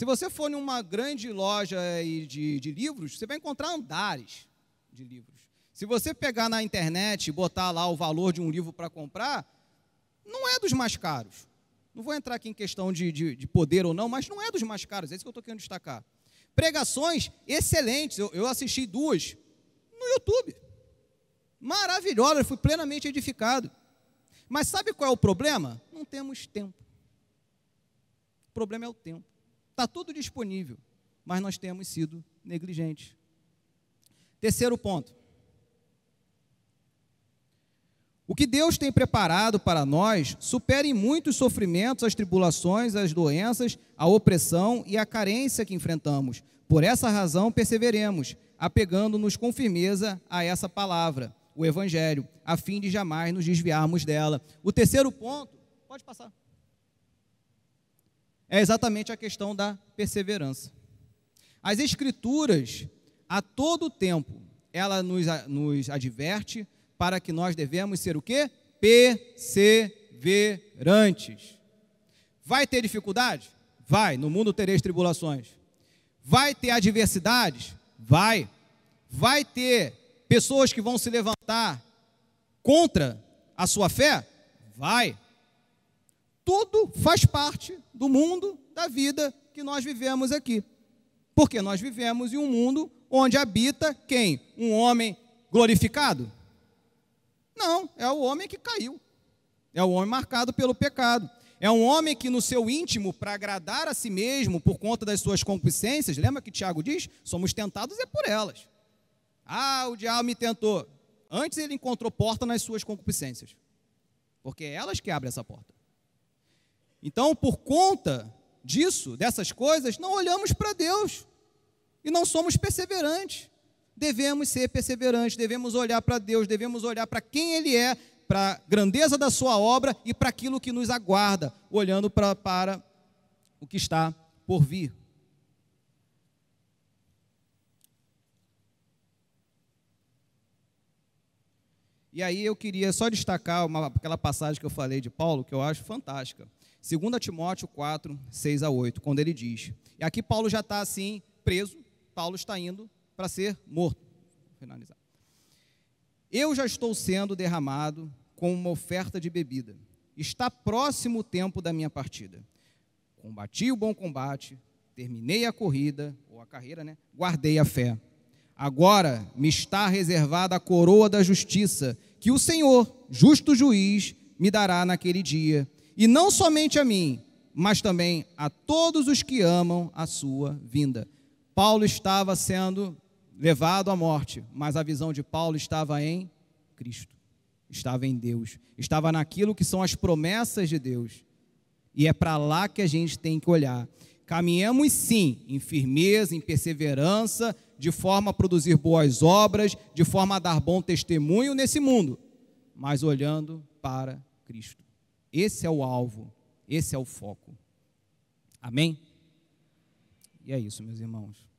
Se você for em uma grande loja de, de livros, você vai encontrar andares de livros. Se você pegar na internet e botar lá o valor de um livro para comprar, não é dos mais caros. Não vou entrar aqui em questão de, de, de, poder ou não, mas não é dos mais caros, é isso que eu estou querendo destacar. Pregações excelentes, eu, eu assisti duas no YouTube. Maravilhosa, fui plenamente edificado. Mas sabe qual é o problema? Não temos tempo. O problema é o tempo. Está tudo disponível, mas nós temos sido negligentes. Terceiro ponto. O que Deus tem preparado para nós supera em muito os sofrimentos, as tribulações, as doenças, a opressão e a carência que enfrentamos. Por essa razão, perseveremos, apegando-nos com firmeza a essa palavra, o Evangelho, a fim de jamais nos desviarmos dela. O terceiro ponto, pode passar é exatamente a questão da perseverança. As Escrituras, a todo tempo, ela nos, nos adverte para que nós devemos ser o quê? Perseverantes. Vai ter dificuldade? Vai. No mundo tereis tribulações. Vai ter adversidades? Vai. Vai ter pessoas que vão se levantar contra a sua fé? Vai. Tudo faz parte do mundo, da vida que nós vivemos aqui. Porque nós vivemos em um mundo onde habita quem? Um homem glorificado? Não, é o homem que caiu. É o homem marcado pelo pecado. É um homem que no seu íntimo, para agradar a si mesmo, por conta das suas concupiscências, lembra que Tiago diz? Somos tentados é por elas. Ah, o diabo me tentou. Antes ele encontrou porta nas suas concupiscências. Porque é elas que abrem essa porta. Então, por conta disso, dessas coisas, não olhamos para Deus e não somos perseverantes. Devemos ser perseverantes, devemos olhar para Deus, devemos olhar para quem Ele é, para a grandeza da Sua obra e para aquilo que nos aguarda, olhando pra, para o que está por vir. E aí eu queria só destacar uma, aquela passagem que eu falei de Paulo, que eu acho fantástica. 2 Timóteo 4, 6 a 8, quando ele diz. E aqui Paulo já está assim, preso, Paulo está indo para ser morto. Finalizar. Eu já estou sendo derramado com uma oferta de bebida. Está próximo o tempo da minha partida. Combati o bom combate, terminei a corrida, ou a carreira, né? Guardei a fé. Agora me está reservada a coroa da justiça, que o Senhor, justo juiz, me dará naquele dia e não somente a mim, mas também a todos os que amam a sua vinda. Paulo estava sendo levado à morte, mas a visão de Paulo estava em Cristo, estava em Deus, estava naquilo que são as promessas de Deus. E é para lá que a gente tem que olhar. Caminhamos sim em firmeza, em perseverança, de forma a produzir boas obras, de forma a dar bom testemunho nesse mundo, mas olhando para Cristo. Esse é o alvo, esse é o foco. Amém? E é isso, meus irmãos.